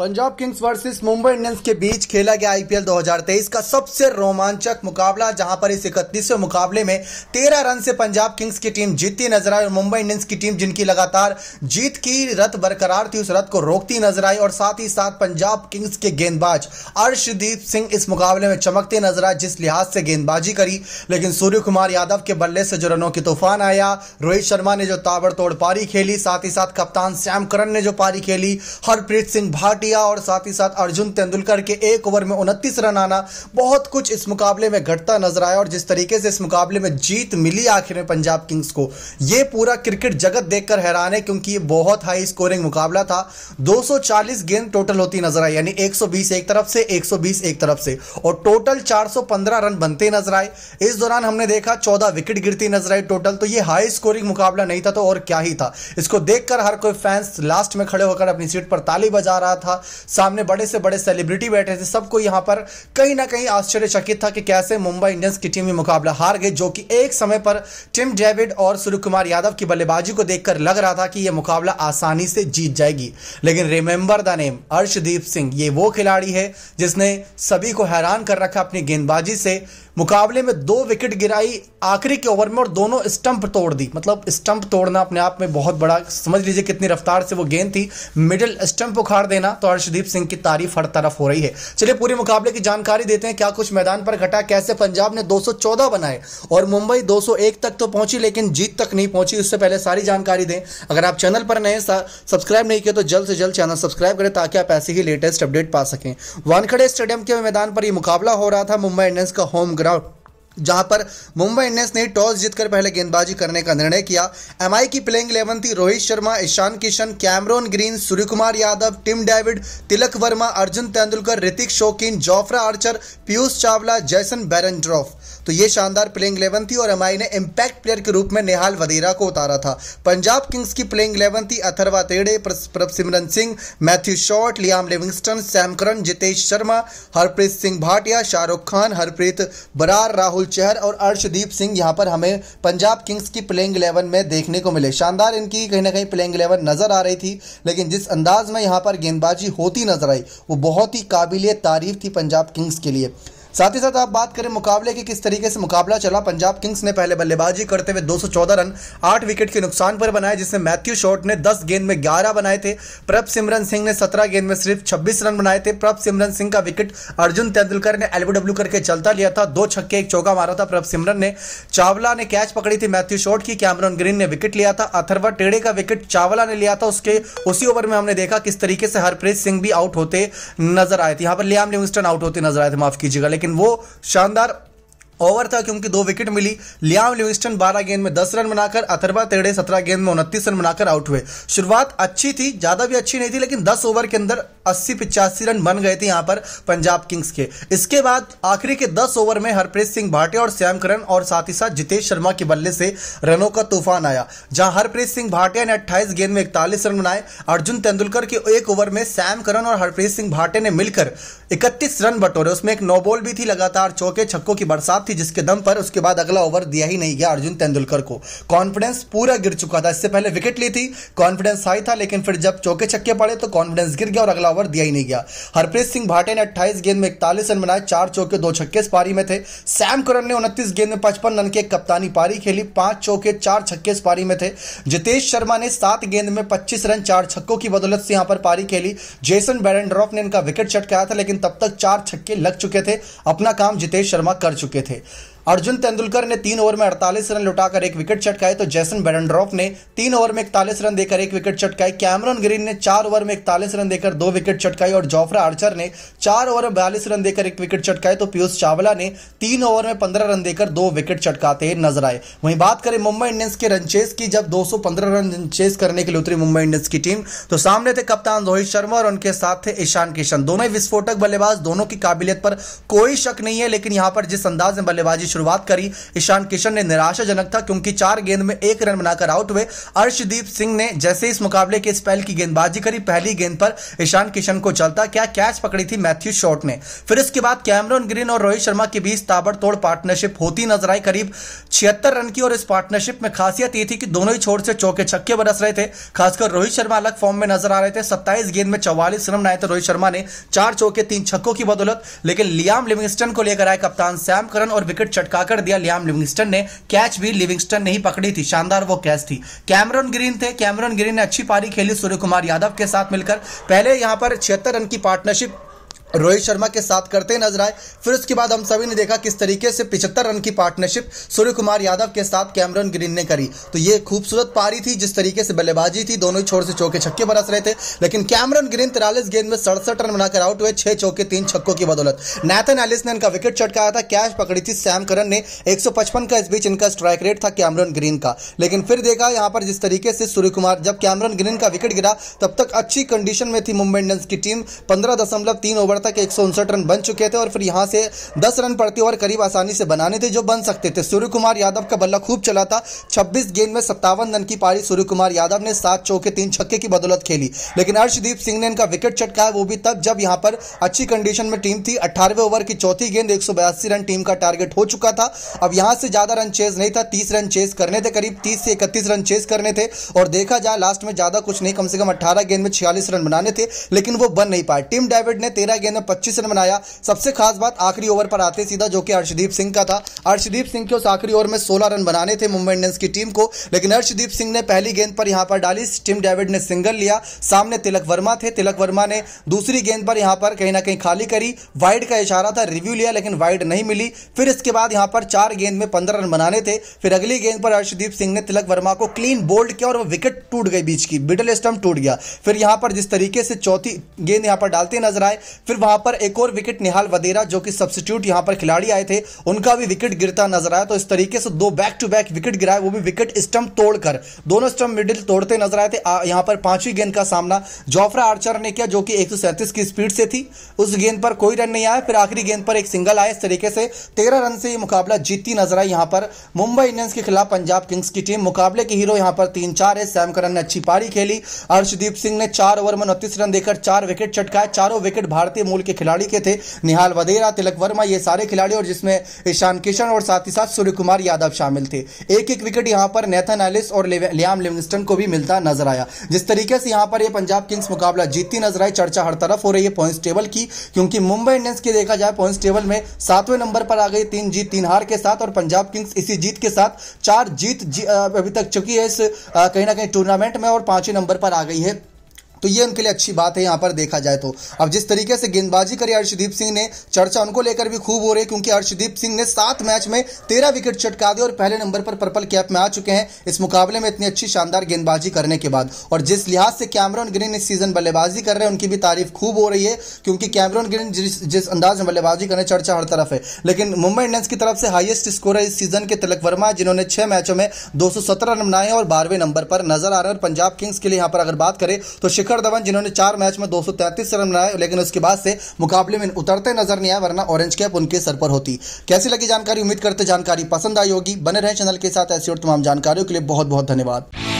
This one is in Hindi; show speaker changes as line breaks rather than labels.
Punjab Kings versus Mumbai Indians के बीच खेला गया आईपीएल 2023 का सबसे रोमांचक मुकाबला जहां पर इस इकतीसवें मुकाबले में तेरह रन से पंजाब किंग्स की टीम जीतती नजर आई और मुंबई इंडियंस की टीम जिनकी लगातार जीत की रथ बरकरार थी उस रथ को रोकती नजर आई और साथ ही साथ पंजाब किंग्स के गेंदबाज अर्शदीप सिंह इस मुकाबले में चमकते नजर आए जिस लिहाज से गेंदबाजी करी लेकिन सूर्य कुमार यादव के बल्ले से जो रनों की तूफान आया रोहित शर्मा ने जो ताबड़तोड़ पारी खेली साथ ही साथ कप्तान श्याम करन ने जो पारी खेली हरप्रीत सिंह भाटी लिया और साथ ही साथ अर्जुन तेंदुलकर के एक ओवर में उनतीस रन आना बहुत कुछ इस मुकाबले में घटता नजर आया और जिस तरीके से इस मुकाबले में जीत मिली आखिर में पंजाब किंग्स को ये पूरा क्रिकेट जगत देखकर हैरान है क्योंकि ये बहुत हाई स्कोरिंग मुकाबला था 240 गेंद टोटल होती नजर आई यानी 120 एक तरफ से 120 एक तरफ से और टोटल 415 रन बनते नजर आए इस दौरान हमने देखा 14 विकेट गिरती नजर आई टोटल तो ये हाई स्कोरिंग मुकाबला नहीं था तो और क्या ही था इसको देखकर हर कोई फैंस लास्ट में खड़े होकर अपनी सीट पर ताली बजा रहा था सामने बड़े से बड़े सेलिब्रिटी बैठे थे सबको यहां पर कहीं ना कहीं आश्चर्यचकित था कि कैसे मुंबई इंडियंस की टीम ये मुकाबला हार गई जो कि एक समय पर टिम डेविड और सूर्य कुमार यादव की बल्लेबाजी को देखकर लग रहा था कि यह मुकाबला आसानी से जीत जाएगी लेकिन remember the name Arshdeep Singh ये वो खिलाड़ी है जिसने सभी को हैरान कर रखा अपनी गेंदबाजी से मुकाबले में दो विकेट गिराई आखिरी के ओवर में और दोनों स्टंप तोड़ दी मतलब स्टंप तोड़ना अपने आप में बहुत बड़ा समझ लीजिए कितनी रफ्तार से वो गेंद थी मिडिल स्टंप उखाड़ देना तो हर्षदीप सिंह की तारीफ हर तरफ हो रही है चलिए पूरे मुकाबले की जानकारी देते हैं क्या कुछ मैदान पर घटा कैसे पंजाब ने 214 बनाए और मुंबई 201 तक तो पहुंची लेकिन जीत तक नहीं पहुंची उससे पहले सारी जानकारी दें अगर आप चैनल पर नए सब्सक्राइब नहीं किए तो जल्द से जल्द चैनल सब्सक्राइब करें ताकि आप ऐसे ही लेटेस्ट अपडेट पा सकें वानखड़े स्टेडियम के मैदान पर यह मुकाबला हो रहा था मुंबई इंडियंस का होम ग्राउंड जहां पर मुंबई इंडियंस ने टॉस जीतकर पहले गेंदबाजी करने का निर्णय किया एमआई की प्लेइंग इलेवन थी Rohit Sharma Ishan Kishan Cameron Green Surya Kumar Yadav Tim David Tilak Varma Arjun Tendulkar Hrithik Shokeen Jofra Archer Piyush Chawla Jason Behrendorff तो ये शानदार प्लेइंग इलेवन थी और एमआई ने इम्पैक्ट प्लेयर के रूप में नेहाल वदेरा को उतारा था पंजाब किंग्स की प्लेइंग इलेवन थी Atharva Taide Prabhsimran Singh Matthew Short Liam Livingstone Sam Curran Jitesh Sharma Harpreet Singh Bhatia Shahrukh Khan Harpreet Brar Rahul Chahar और अर्शदीप सिंह यहाँ पर हमें पंजाब किंग्स की प्लेइंग इलेवन में देखने को मिले शानदार इनकी कहीं ना कहीं प्लेइंग इलेवन नजर आ रही थी लेकिन जिस अंदाज में यहाँ पर गेंदबाजी होती नजर आई वो बहुत ही काबिल तारीफ थी पंजाब किंग्स के लिए साथ ही साथ आप बात करें मुकाबले की किस तरीके से मुकाबला चला पंजाब किंग्स ने पहले बल्लेबाजी करते हुए 214 रन 8 विकेट के नुकसान पर बनाए जिसमें मैथ्यू शॉर्ट ने 10 गेंद में 11 बनाए थे प्रभ सिमरन सिंह ने 17 गेंद में सिर्फ 26 रन बनाए थे प्रभ सिमरन सिंह का विकेट अर्जुन तेंदुलकर ने एलबीडब्ल्यू करके चलता लिया था दो छक्के एक चौका मारा था प्रभ सिमरन ने चावला ने कैच पकड़ी थी मैथ्यू शॉर्ट की कैमरन ग्रीन ने विकेट लिया था अथरवा टेड़े का विकेट चावला ने लिया था उसके उसी ओवर में हमने देखा किस तरीके से हरप्रीत सिंह भी आउट होते नजर आए थे यहाँ पर लियाम लिविंगस्टन आउट होते नजर आए थे माफ कीजिएगा लेकिन वो शानदार ओवर था क्योंकि दो विकेट मिली लियाम लिविंगस्टन 12 गेंद में 10 रन बनाकर अथरबा तेड़े 17 गेंद में उनतीस रन बनाकर आउट हुए शुरुआत अच्छी थी ज़्यादा भी अच्छी नहीं थी लेकिन 10 ओवर के अंदर अस्सी पिचासी रन बन गए थे यहां पर पंजाब किंग्स के इसके बाद आखिरी के दस ओवर में हरप्रीत सिंह भाटिया और श्याम करण और साथ ही साथ जितेश शर्मा के बल्ले से रनों का तूफान आया जहां हरप्रीत सिंह भाटिया ने अट्ठाईस गेंद में इकतालीस रन बनाए अर्जुन तेंदुलकर के एक ओवर में श्याम करण और हरप्रीत सिंह भाटिया ने मिलकर इकतीस रन बटोरे उसमें एक नोबॉल भी थी लगातार चौके छक्कों की बरसात थी जिसके दम पर उसके बाद अगला ओवर दिया ही नहीं गया अर्जुन तेंदुलकर को कॉन्फिडेंस पूरा गिर चुका था इससे पहले विकेट ली थी कॉन्फिडेंस हाई था लेकिन फिर जब चौके छक्के पड़े तो कॉन्फिडेंस गिर गया और अगला ओवर ओवर दिया ही नहीं गया हरप्रीत सिंह भाटे ने अट्ठाईस गेंद में इकतालीस रन बनाए चार चौके दो छक्के पारी में थे सैम करन ने उनतीस गेंद में पचपन रन की कप्तानी पारी खेली पांच चौके चार छक्के पारी में थे जितेश शर्मा ने सात गेंद में पच्चीस रन चार छक्कों की बदौलत से यहां पर पारी खेली जेसन बैरेंड्रॉफ ने इनका विकेट चटकाया था लेकिन तब तक चार छक्के लग चुके थे अपना काम जितेश शर्मा कर चुके थे अर्जुन तेंदुलकर ने तीन ओवर में अड़तालीस रन लुटाकर एक विकेट चटकाए तो जैसन बेडनड्रॉफ ने तीन ओवर में इकतालीस रन देकर एक विकेट चटकाए कैमरन ग्रीन ने चार ओवर में इकतालीस रन देकर दो विकेट चटकाई और जोफ्रा आर्चर ने चार ओवर में बयालीस रन देकर एक विकेट चटकाए तो पीयूष चावला ने तीन ओवर में पंद्रह रन देकर दो विकेट चटकाते नजर आए वहीं बात करें मुंबई इंडियंस के रनचेस की जब दो रन चेस करने के लिए उतरी मुंबई इंडियंस की टीम तो सामने थे कप्तान रोहित शर्मा और उनके साथ थे ईशान किशन दोनों विस्फोटक बल्लेबाज दोनों की काबिलियत पर कोई शक नहीं है लेकिन यहां पर जिस अंदाज में बल्लेबाजी की शुरुआत करी ईशान किशन ने निराशाजनक था क्योंकि चार गेंद में एक रन बनाकर आउट हुए अर्शदीप सिंह ने जैसे इस मुकाबले के स्पेल की गेंदबाजी करी पहली गेंद पर ईशान किशन को चलता क्या कैच पकड़ी थी मैथ्यू शॉर्ट ने फिर इसके बाद कैमरन ग्रीन और रोहित शर्मा के बीच ताबड़तोड़ पार्टनरशिप होती नजर आई करीब छिहत्तर रन की और इस पार्टनरशिप में खासियत ये थी कि दोनों ही छोर से चौके छक्के बरस रहे थे खासकर रोहित शर्मा अलग फॉर्म में नजर आ रहे थे सत्ताईस गेंद में चौवालीस रन बनाए थे तो रोहित शर्मा ने चार चौके तीन छक्कों की बदौलत लेकिन लियाम लिविंगस्टन को लेकर आए कप्तान सैम करन और विकेट चटका कर दिया लियाम लिविंगस्टन ने कैच भी लिविंगस्टन ने ही पकड़ी थी शानदार वो कैच थी कैमरन ग्रीन थे कैमरन ग्रीन ने अच्छी पारी खेली सूर्य कुमार यादव के साथ मिलकर पहले यहां पर छिहत्तर रन की पार्टनरशिप रोहित शर्मा के साथ करते नजर आए फिर उसके बाद हम सभी ने देखा किस तरीके से पिछहत्तर रन की पार्टनरशिप सूर्य कुमार यादव के साथ कैमरन ग्रीन ने करी तो ये खूबसूरत पारी थी जिस तरीके से बल्लेबाजी थी दोनों ही छोर से चौके छक्के बरस रहे थे लेकिन कैमरन ग्रीन तिरालीस गेंद में सड़सठ रन बनाकर आउट हुए छह चौके तीन छक्कों की बदौलत नैथन एलिस ने इनका विकेट चटकाया था कैच पकड़ी थी सैम करन ने एक का इस बीच इनका स्ट्राइक रेट था कैमरन ग्रीन का लेकिन फिर देखा यहाँ पर जिस तरीके से सूर्य कुमार जब कैमरन ग्रीन का विकेट गिरा तब तक अच्छी कंडीशन में थी मुंबई इंडियंस की टीम पंद्रह ओवर रहा था कि एक रन बन चुके थे और फिर यहाँ से दस रन पड़ते ओवर करीब आसानी से बनाने थे जो बन सकते थे सूर्य कुमार यादव का बल्ला खूब चला था छब्बीस गेंद में सत्तावन रन की पारी सूर्य कुमार यादव ने सात चौके तीन छक्के की बदौलत खेली लेकिन अर्षदीप सिंह ने इनका विकेट चटका वो भी तब जब यहाँ पर अच्छी कंडीशन में टीम थी अठारहवें ओवर की चौथी गेंद एक रन टीम का टारगेट हो चुका था अब यहाँ से ज़्यादा रन चेज नहीं था तीस रन चेज करने थे करीब तीस से इकतीस रन चेज करने थे और देखा जाए लास्ट में ज़्यादा कुछ नहीं कम से कम अट्ठारह गेंद में छियालीस रन बनाने थे लेकिन वो बन नहीं पाए टीम डेविड ने तेरह गेंद गेंद ने पच्चीस रन बनाया सबसे खास बात आखिरी ओवर पर आते सीधा जो कि हर्षदीप सिंह का था हर्षदीप सिंह के उस आखिरी ओवर में सोलह रन बनाने थे मुंबई इंडियंस की टीम को लेकिन हर्षदीप सिंह ने पहली गेंद पर यहां पर डाली टीम डेविड ने सिंगल लिया सामने तिलक वर्मा थे तिलक वर्मा ने दूसरी गेंद पर यहां पर कहीं ना कहीं खाली करी वाइड का इशारा था रिव्यू लिया लेकिन वाइड नहीं मिली फिर इसके बाद यहां पर चार गेंद में पंद्रह रन बनाने थे फिर अगली गेंद पर हर्षदीप सिंह ने तिलक वर्मा को क्लीन बोल्ड किया और वो विकेट टूट गई बीच की मिडल स्टम्प टूट गया फिर यहां पर जिस तरीके से चौथी गेंद यहां पर डालते नजर आए फिर वहां पर एक और विकेट निहाल वदेरा जो कि सब्सिट्यूट यहां पर खिलाड़ी आए थे उनका भी विकेट गिरता नजर आया तो इस तरीके से दो बैक टू बैक विकेट गिराए वो भी विकेट स्टंप तोड़कर दोनों स्टंप मिडिल तोड़ते नजर आए थे यहां पर पांचवी गेंद का सामना जोफ्रा आर्चर ने किया जो कि एक की स्पीड से थी उस गेंद पर कोई रन नहीं आया फिर आखिरी गेंद पर एक सिंगल आया इस तरीके से तेरह रन से ये मुकाबला जीतती नजर आई यहां पर मुंबई इंडियंस के खिलाफ पंजाब किंग्स की टीम मुकाबले के हीरो यहां पर तीन चार है सैम करन ने अच्छी पारी खेली हर्षदीप सिंह ने चार ओवर में उनतीस रन देकर चार विकेट चटकाए चारों विकेट भारतीय मूल के खिलाड़ी के थे निहाल वधेरा तिलक वर्मा ये सारे खिलाड़ी और जिसमें ईशान किशन और साथ ही साथ सूर्य कुमार यादव शामिल थे एक एक विकेट यहाँ पर नेथन एलिस और लियाम लिविंगस्टन को भी मिलता नजर आया जिस तरीके से यहाँ पर ये पंजाब किंग्स मुकाबला जीतती नजर आई चर्चा हर तरफ हो रही है पॉइंट्स टेबल की क्योंकि मुंबई इंडियंस की देखा जाए पॉइंट्स टेबल में सातवें नंबर पर आ गई तीन जीत तीन हार के साथ और पंजाब किंग्स इसी जीत के साथ चार जीत जी, अभी तक चुकी है इस कहीं ना कहीं टूर्नामेंट में और पांचवें नंबर पर आ गई है तो ये उनके लिए अच्छी बात है यहाँ पर देखा जाए तो अब जिस तरीके से गेंदबाजी करी हर्षदीप सिंह ने चर्चा उनको लेकर भी खूब हो रही है क्योंकि हर्षदीप सिंह ने सात मैच में तेरह विकेट चटका दिए और पहले नंबर पर पर्पल कैप में आ चुके हैं इस मुकाबले में इतनी अच्छी शानदार गेंदबाजी करने के बाद और जिस लिहाज से कैमरन ग्रीन इस सीजन बल्लेबाजी कर रहे हैं उनकी भी तारीफ खूब हो रही है क्योंकि कैमरन ग्रीन जिस जिस अंदाज में बल्लेबाजी करने चर्चा हर तरफ है लेकिन मुंबई इंडियंस की तरफ से हाइएस्ट स्कोर है इस सीजन के तिलक वर्मा जिन्होंने छह मैचों में दो रन बनाए और बारहवें नंबर पर नजर आ रहे हैं और पंजाब किंग्स के लिए यहां पर अगर बात करें तो शिखर शिखर धवन जिन्होंने चार मैच में 233 रन बनाए लेकिन उसके बाद से मुकाबले में उतरते नजर नहीं आए वरना ऑरेंज कैप उनके सर पर होती कैसी लगी जानकारी उम्मीद करते जानकारी पसंद आई होगी बने रहे चैनल के साथ ऐसी और तमाम जानकारियों के लिए बहुत बहुत धन्यवाद